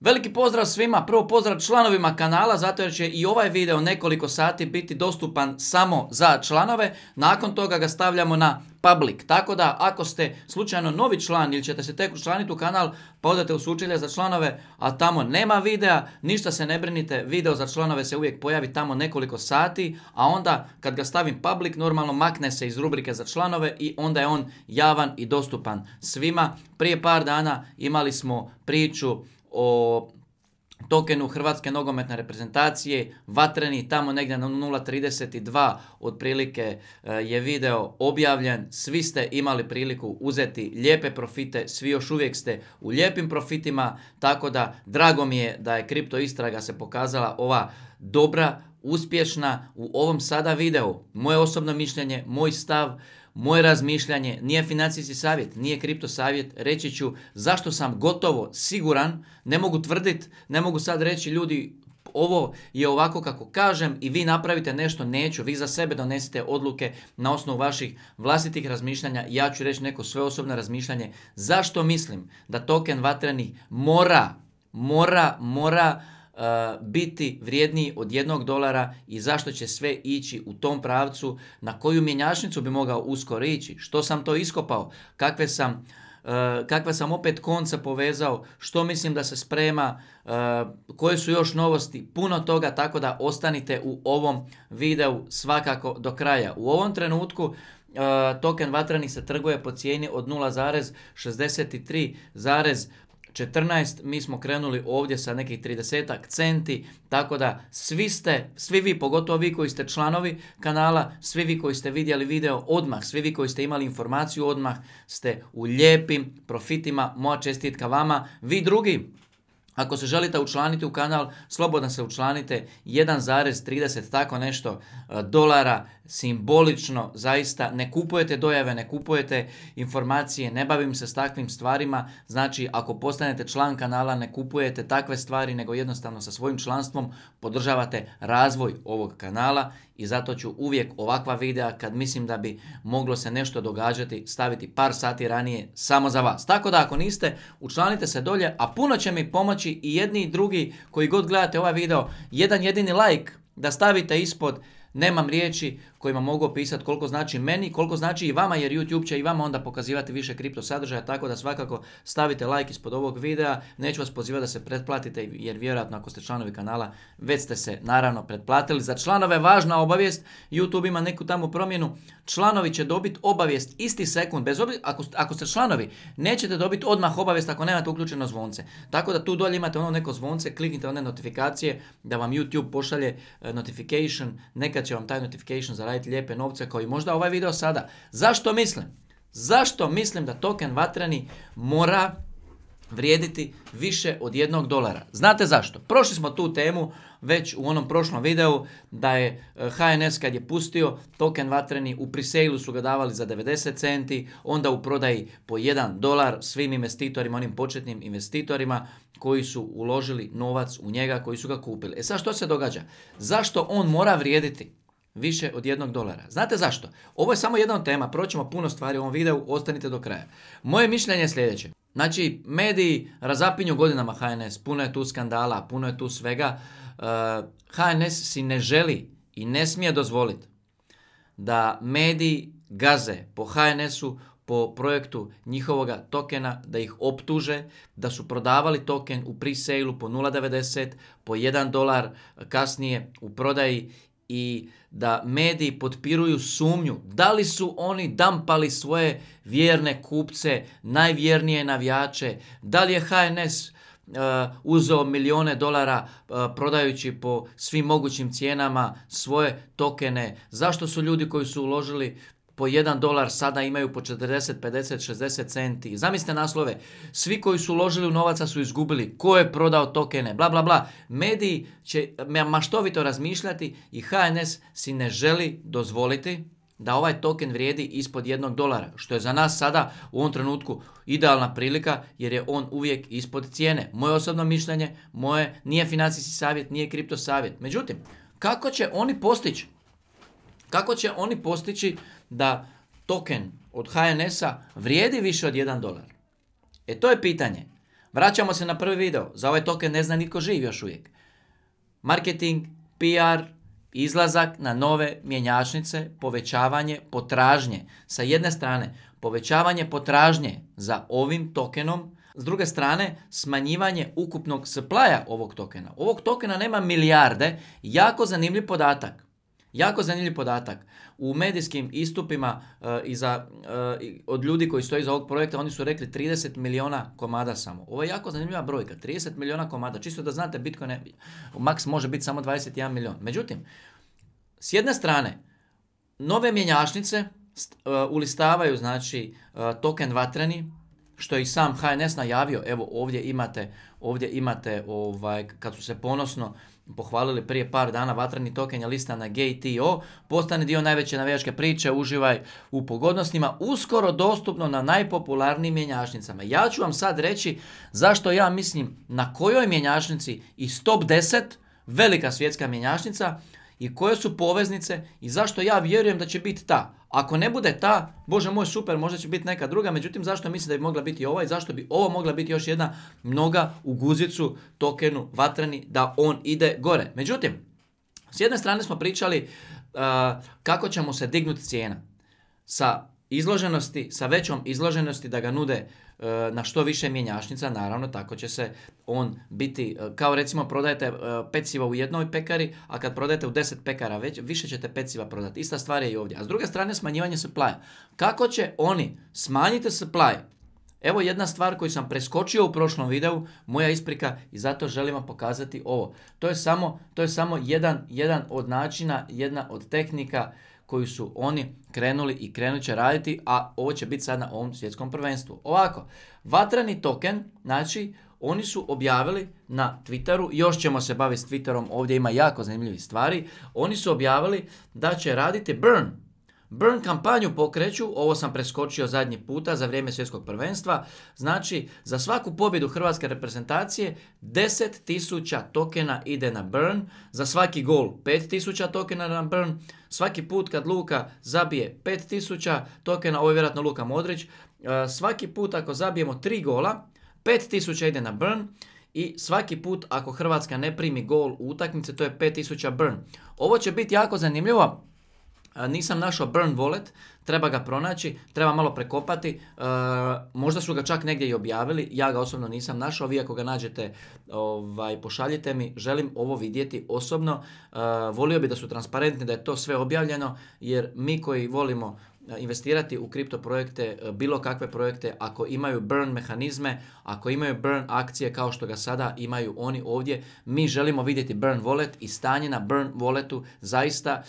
Veliki pozdrav svima, prvo pozdrav članovima kanala, zato jer će i ovaj video nekoliko sati biti dostupan samo za članove, nakon toga ga stavljamo na public, tako da ako ste slučajno novi član ili ćete se tek učlaniti u kanal, pa odete u sučelje za članove, a tamo nema videa, ništa se ne brinite, video za članove se uvijek pojavi tamo nekoliko sati, a onda kad ga stavim public, normalno makne se iz rubrike za članove i onda je on javan i dostupan svima. Prije par dana imali smo priču o tokenu Hrvatske nogometne reprezentacije, vatreni tamo negdje na 0.32 otprilike e, je video objavljen, svi ste imali priliku uzeti lijepe profite, svi još uvijek ste u lijepim profitima, tako da drago mi je da je kripto istraga se pokazala ova dobra, uspješna u ovom sada videu. Moje osobno mišljenje, moj stav, moje razmišljanje, nije financijski savjet, nije kripto savjet, reći ću zašto sam gotovo siguran, ne mogu tvrditi, ne mogu sad reći ljudi ovo je ovako kako kažem i vi napravite nešto, neću, vi za sebe donesite odluke na osnovu vaših vlastitih razmišljanja, ja ću reći neko sve osobno razmišljanje, zašto mislim da token vatrenih mora, mora, mora E, biti vrijedniji od jednog dolara i zašto će sve ići u tom pravcu, na koju mjenjačnicu bi mogao uskoro ići, što sam to iskopao, kakve sam e, kakva sam opet konca povezao, što mislim da se sprema, e, koje su još novosti, puno toga, tako da ostanite u ovom videu svakako do kraja. U ovom trenutku token Vatrani se trguje po cijeni od 0,63, 14, mi smo krenuli ovdje sa nekih 30 centi, tako da svi ste, svi vi, pogotovo vi koji ste članovi kanala, svi vi koji ste vidjeli video odmah, svi vi koji ste imali informaciju odmah, ste u lijepim profitima, moja čestitka vama, vi drugi. Ako se želite učlaniti u kanal, slobodno se učlanite 1,30 tako nešto e, dolara simbolično, zaista ne kupujete dojave, ne kupujete informacije, ne bavim se s takvim stvarima, znači ako postanete član kanala ne kupujete takve stvari, nego jednostavno sa svojim članstvom podržavate razvoj ovog kanala i zato ću uvijek ovakva videa kad mislim da bi moglo se nešto događati staviti par sati ranije samo za vas. Tako da ako niste, učlanite se dolje, a puno će mi pomoći i jedni i drugi koji god gledate ovaj video, jedan jedini like da stavite ispod nemam riječi kojima mogu opisati koliko znači meni, koliko znači i vama jer YouTube će i vama onda pokazivati više kripto sadržaja, tako da svakako stavite like ispod ovog videa, neću vas pozivati da se pretplatite jer vjerojatno ako ste članovi kanala već ste se naravno pretplatili. Za članove važna obavijest, YouTube ima neku tamo promjenu, članovi će dobiti obavijest isti sekund, bez ako, ako ste članovi nećete dobiti odmah obavijest ako nemate uključeno zvonce. Tako da tu dolje imate ono neko zvonce, kliknite one notifikacije da vam YouTube pošalje eh, notification, neka će vam taj notification za lijepe novce kao i možda ovaj video sada. Zašto mislim? Zašto mislim da token vatreni mora vrijediti više od jednog dolara? Znate zašto? Prošli smo tu temu već u onom prošlom videu da je e, HNS kad je pustio token vatreni u prisejlu su ga davali za 90 centi, onda u prodaji po 1 dolar svim investitorima, onim početnim investitorima koji su uložili novac u njega, koji su ga kupili. E sad što se događa? Zašto on mora vrijediti? više od jednog dolara. Znate zašto? Ovo je samo jedna od tema, proćemo puno stvari u ovom videu, ostanite do kraja. Moje mišljenje je sljedeće. Znači, mediji razapinju godinama HNS, puno je tu skandala, puno je tu svega, Eh, HNS si ne želi i ne smije dozvoliti da mediji gaze po HNS-u po projektu njihovoga tokena da ih optuže da su prodavali token u pre po 0.90, po 1 dolar kasnije u prodaji i da mediji potpiruju sumnju da li su oni dampali svoje vjerne kupce, najvjernije navijače, da li je HNS Eh, uzeo milijone dolara eh, prodajući po svim mogućim cijenama svoje tokene? Zašto su ljudi koji su uložili po 1 dolar sada imaju po 40, 50, 60 centi. Zamislite naslove, svi koji su uložili u novaca su izgubili, ko je prodao tokene, bla bla bla. Mediji će maštovito razmišljati i HNS si ne želi dozvoliti da ovaj token vrijedi ispod jednog dolara, što je za nas sada u ovom trenutku idealna prilika jer je on uvijek ispod cijene. Moje osobno mišljenje, moje nije financijski savjet, nije kripto savjet. Međutim, kako će oni postići? Kako će oni postići da token od HNS-a vrijedi više od 1 dolar? E to je pitanje. Vraćamo se na prvi video. Za ovaj token ne zna nitko živ još uvijek. Marketing, PR, izlazak na nove mjenjačnice, povećavanje potražnje. Sa jedne strane povećavanje potražnje za ovim tokenom, s druge strane smanjivanje ukupnog supply ovog tokena. Ovog tokena nema milijarde, jako zanimljiv podatak. Jako zanimljiv podatak. U medijskim istupima uh, iza, eh, od ljudi koji stoji iza ovog projekta, oni su rekli 30 miliona komada samo. Ovo je jako zanimljiva brojka, 30 miliona komada. Čisto da znate, Bitcoin je, maks može biti samo 21 milion. Međutim, s jedne strane, nove mjenjačnice st, eh, ulistavaju znači token vatreni, što je i sam HNS najavio, evo ovdje imate, ovdje imate ovaj, kad su se ponosno pohvalili prije par dana vatreni token lista na GTO, postane dio najveće navijačke priče, uživaj u pogodnostima, uskoro dostupno na najpopularnijim mjenjašnicama. Ja ću vam sad reći zašto ja mislim na kojoj mjenjašnici iz top 10 velika svjetska mjenjašnica i koje su poveznice i zašto ja vjerujem da će biti ta. Ako ne bude ta, bože moj super, možda će biti neka druga, međutim zašto mislim da bi mogla biti ova i zašto bi ovo mogla biti još jedna mnoga u guzicu tokenu vatreni da on ide gore. Međutim, s jedne strane smo pričali uh, kako ćemo se dignuti cijena sa izloženosti, sa većom izloženosti da ga nude Eh, na što više mjenjašnica, naravno tako će se on biti, eh, kao recimo prodajete eh, peciva u jednoj pekari, a kad prodajete u 10 pekara već, više ćete peciva prodati. Ista stvar je i ovdje. A s druge strane smanjivanje supply. Kako će oni smanjiti supply? Evo jedna stvar koju sam preskočio u prošlom videu, moja isprika i zato želim vam pokazati ovo. To je samo, to je samo jedan, jedan od načina, jedna od tehnika koju su oni krenuli i krenut će raditi, a ovo će biti sad na ovom svjetskom prvenstvu. Ovako, vatrani token, znači oni su objavili na Twitteru, još ćemo se baviti s Twitterom, ovdje ima jako zanimljivih stvari, oni su objavili da će raditi burn, Burn kampanju pokreću, ovo sam preskočio zadnji puta za vrijeme svjetskog prvenstva, znači za svaku pobjedu hrvatske reprezentacije 10.000 tokena ide na Burn, za svaki gol 5.000 tokena na Burn, svaki put kad Luka zabije 5.000 tokena, ovo je vjerojatno Luka Modrić, e, svaki put ako zabijemo 3 gola, 5.000 ide na Burn, i svaki put ako Hrvatska ne primi gol u utakmice, to je 5000 burn. Ovo će biti jako zanimljivo, nisam našao Burn Wallet, treba ga pronaći, treba malo prekopati, e, možda su ga čak negdje i objavili, ja ga osobno nisam našao, vi ako ga nađete ovaj, pošaljite mi, želim ovo vidjeti osobno, e, volio bi da su transparentni, da je to sve objavljeno, jer mi koji volimo e, investirati u kripto projekte, bilo kakve projekte, ako imaju burn mehanizme, ako imaju burn akcije kao što ga sada imaju oni ovdje, mi želimo vidjeti burn wallet i stanje na burn walletu zaista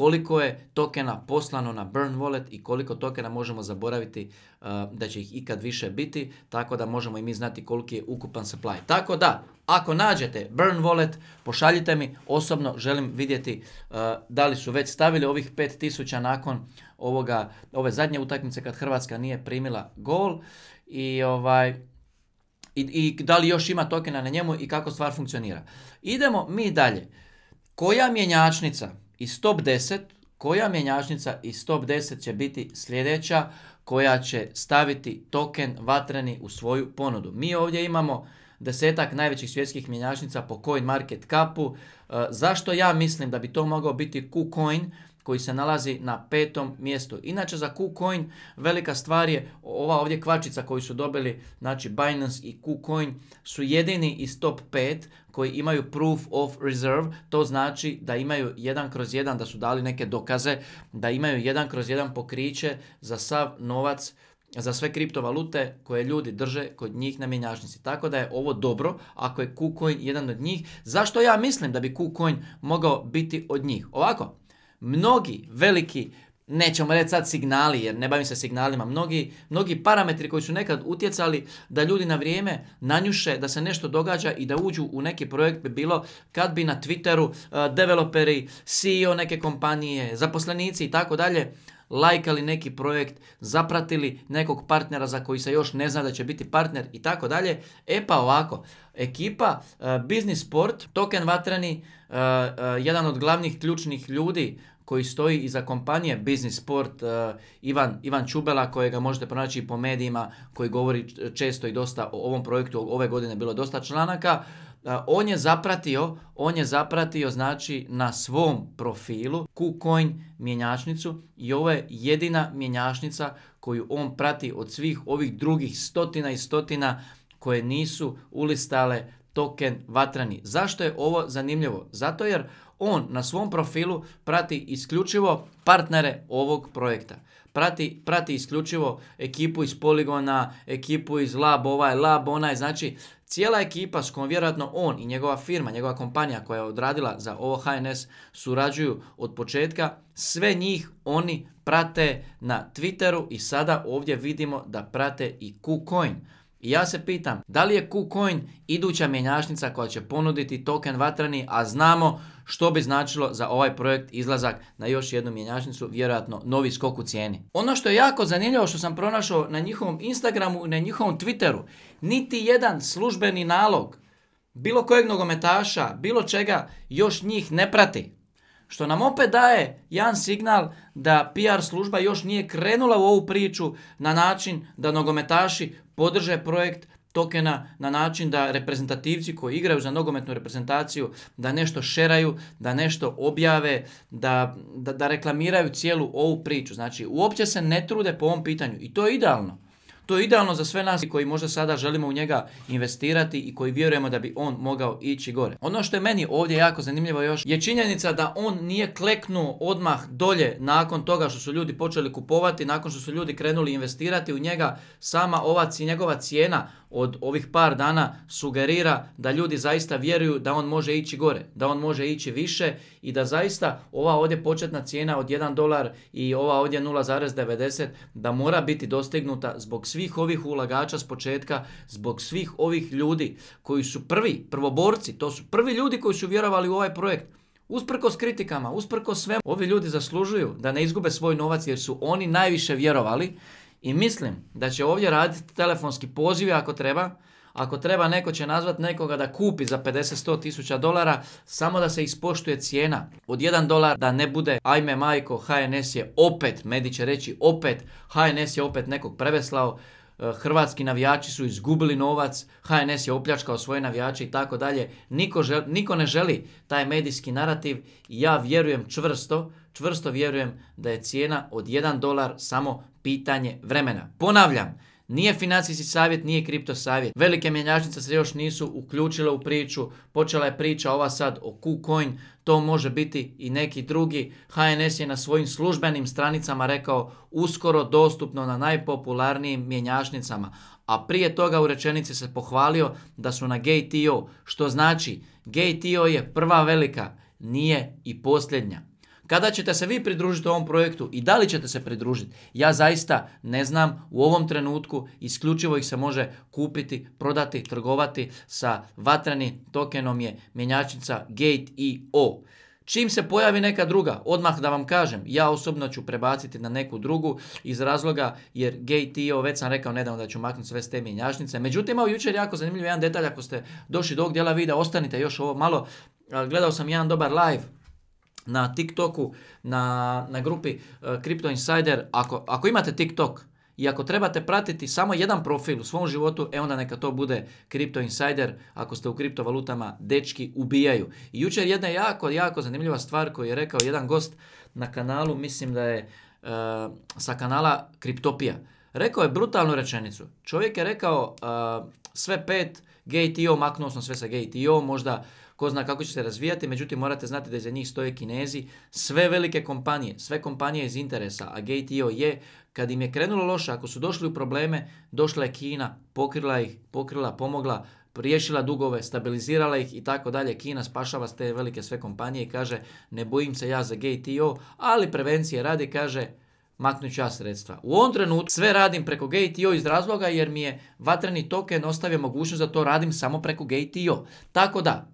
koliko je tokena poslano na Burn Wallet i koliko tokena možemo zaboraviti eh, da će ih ikad više biti, tako da možemo i mi znati koliki je ukupan supply. Tako da, ako nađete Burn Wallet, pošaljite mi, osobno želim vidjeti eh, da li su već stavili ovih 5000 nakon ovoga, ove zadnje utakmice kad Hrvatska nije primila gol i ovaj, i da li još ima tokena na njemu i kako stvar funkcionira. Idemo mi dalje. Koja mjenjačnica i top 10, koja mjenjačnica i stop 10 će biti sljedeća koja će staviti token vatreni u svoju ponudu. Mi ovdje imamo desetak najvećih svjetskih mjenjačnica po CoinMarketCapu. E, zašto ja mislim da bi to mogao biti KuCoin? koji se nalazi na petom mjestu. Inače za KuCoin velika stvar je ova ovdje kvačica koju su dobili, znači Binance i KuCoin su jedini iz top 5 koji imaju proof of reserve, to znači da imaju 1 kroz jedan, da su dali neke dokaze, da imaju jedan kroz 1 pokriće za sav novac za sve kriptovalute koje ljudi drže kod njih na mjenjačnici. Tako da je ovo dobro ako je KuCoin jedan od njih. Zašto ja mislim da bi KuCoin mogao biti od njih? Ovako, mnogi veliki nećemo reći sad signali, jer ne bavim se signalima, mnogi, mnogi parametri koji su nekad utjecali da ljudi na vrijeme nanjuše da se nešto događa i da uđu u neki projekt bi bilo kad bi na Twitteru eh, developeri, CEO neke kompanije, zaposlenici i tako dalje, lajkali neki projekt, zapratili nekog partnera za koji se još ne zna da će biti partner i tako dalje. E pa ovako, ekipa uh, Business Sport, token vatreni, Eh, eh, jedan od glavnih ključnih ljudi koji stoji iza kompanije Business Sport, eh, Ivan, Ivan Čubela, kojega možete pronaći po medijima, koji govori često i dosta o ovom projektu, ove godine bilo dosta članaka, on je zapratio, on je zapratio znači na svom profilu KuCoin mjenjačnicu i ovo je jedina mjenjačnica koju on prati od svih ovih drugih stotina i stotina koje nisu ulistale token vatrani. Zašto je ovo zanimljivo? Zato jer on na svom profilu prati isključivo partnere ovog projekta. Prati, prati isključivo ekipu iz Poligona, ekipu iz Lab, ovaj Lab, onaj, znači cijela ekipa s kojom vjerojatno on i njegova firma, njegova kompanija koja je odradila za ovo HNS surađuju od početka, sve njih oni prate na Twitteru i sada ovdje vidimo da prate i KuCoin. I ja se pitam, da li je KuCoin iduća mjenjačnica koja će ponuditi token vatrani, a znamo što bi značilo za ovaj projekt izlazak na još jednu mjenjačnicu, vjerojatno novi skok u cijeni. Ono što je jako zanimljivo što sam pronašao na njihovom Instagramu i na njihovom Twitteru, niti jedan službeni nalog bilo kojeg nogometaša, bilo čega, još njih ne prati. Što nam opet daje jedan signal da PR služba još nije krenula u ovu priču na način da nogometaši podrže projekt tokena na način da reprezentativci koji igraju za nogometnu reprezentaciju da nešto šeraju, da nešto objave, da, da, da reklamiraju cijelu ovu priču. Znači uopće se ne trude po ovom pitanju i to je idealno. To je idealno za sve nas koji možda sada želimo u njega investirati i koji vjerujemo da bi on mogao ići gore. Ono što je meni ovdje jako zanimljivo još je činjenica da on nije kleknuo odmah dolje nakon toga što su ljudi počeli kupovati, nakon što su ljudi krenuli investirati u njega, sama ova njegova cijena od ovih par dana sugerira da ljudi zaista vjeruju da on može ići gore, da on može ići više i da zaista ova ovdje početna cijena od 1 dolar i ova ovdje 0,90 da mora biti dostignuta zbog svih ovih ulagača s početka, zbog svih ovih ljudi koji su prvi, prvoborci, to su prvi ljudi koji su vjerovali u ovaj projekt. Usprkos kritikama, usprkos svemu, ovi ljudi zaslužuju da ne izgube svoj novac jer su oni najviše vjerovali i mislim da će ovdje raditi telefonski poziv ako treba, ako treba, neko će nazvat nekoga da kupi za 50-100 tisuća dolara, samo da se ispoštuje cijena. Od 1 dolar da ne bude, ajme majko, HNS je opet, Medi će reći opet, HNS je opet nekog preveslao, e, hrvatski navijači su izgubili novac, HNS je opljačkao svoje navijače i tako dalje. Niko ne želi taj medijski narativ i ja vjerujem čvrsto, čvrsto vjerujem da je cijena od 1 dolar samo pitanje vremena. Ponavljam, nije financijski savjet, nije kripto savjet. Velike mjenjačnice se još nisu uključile u priču. Počela je priča ova sad o KuCoin, to može biti i neki drugi. HNS je na svojim službenim stranicama rekao uskoro dostupno na najpopularnijim mjenjačnicama. A prije toga u rečenici se pohvalio da su na GTO, što znači GTO je prva velika, nije i posljednja. Kada ćete se vi pridružiti ovom projektu i da li ćete se pridružiti? Ja zaista ne znam, u ovom trenutku isključivo ih se može kupiti, prodati, trgovati sa vatreni tokenom je mjenjačnica Gate.io. Čim se pojavi neka druga, odmah da vam kažem, ja osobno ću prebaciti na neku drugu iz razloga jer Gate.io, već sam rekao nedavno da ću maknuti sve s te mjenjačnice. Međutim, imao jučer jako zanimljiv jedan detalj, ako ste došli do ovog dijela videa, ostanite još ovo malo. Gledao sam jedan dobar live na TikToku, na, na grupi e, Crypto Insider, ako, ako imate TikTok i ako trebate pratiti samo jedan profil u svom životu, e onda neka to bude Crypto Insider, ako ste u kriptovalutama, dečki ubijaju. I jučer jedna jako, jako zanimljiva stvar koju je rekao jedan gost na kanalu, mislim da je e, sa kanala Kriptopija. Rekao je brutalnu rečenicu. Čovjek je rekao, e, sve pet, GTO, maknuo sam sve sa GTO, možda ko zna kako će se razvijati, međutim morate znati da iza njih stoje Kinezi, sve velike kompanije, sve kompanije iz interesa, a GTO je, kad im je krenulo loše, ako su došli u probleme, došla je Kina, pokrila ih, pokrila, pomogla, riješila dugove, stabilizirala ih i tako dalje. Kina spašava te velike sve kompanije i kaže ne bojim se ja za GTO, ali prevencije radi kaže maknut ću ja sredstva. U ovom trenutku sve radim preko Gate.io iz razloga jer mi je vatreni token ostavio mogućnost da to radim samo preko Gate.io. Tako da,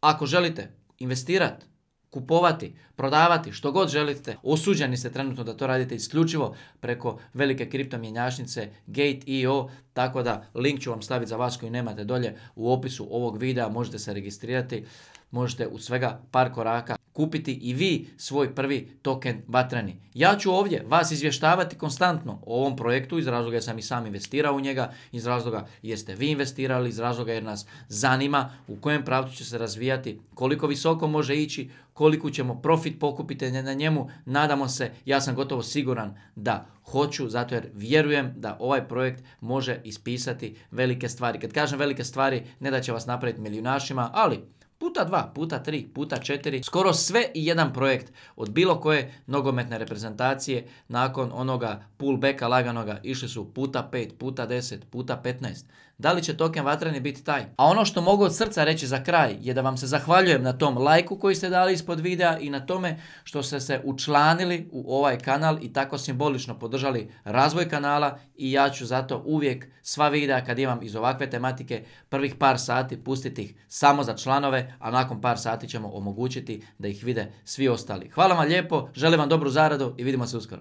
ako želite investirati, kupovati, prodavati, što god želite, osuđeni ste trenutno da to radite isključivo preko velike kriptomjenjašnice Gate.io, tako da link ću vam staviti za vas koji nemate dolje u opisu ovog videa, možete se registrirati, možete u svega par koraka kupiti i vi svoj prvi token Batrani. Ja ću ovdje vas izvještavati konstantno o ovom projektu iz razloga jer sam i sam investirao u njega, iz razloga jer ste vi investirali, iz razloga jer nas zanima u kojem pravcu će se razvijati, koliko visoko može ići, koliko ćemo profit pokupiti na njemu. Nadamo se, ja sam gotovo siguran da hoću, zato jer vjerujem da ovaj projekt može ispisati velike stvari. Kad kažem velike stvari, ne da će vas napraviti milijunašima, ali puta dva, puta tri, puta četiri, skoro sve i jedan projekt od bilo koje nogometne reprezentacije nakon onoga pullbacka laganoga išli su puta pet, puta deset, puta petnaest da li će token vatreni biti taj. A ono što mogu od srca reći za kraj je da vam se zahvaljujem na tom lajku koji ste dali ispod videa i na tome što ste se učlanili u ovaj kanal i tako simbolično podržali razvoj kanala i ja ću zato uvijek sva videa kad imam iz ovakve tematike prvih par sati pustiti ih samo za članove, a nakon par sati ćemo omogućiti da ih vide svi ostali. Hvala vam lijepo, želim vam dobru zaradu i vidimo se uskoro.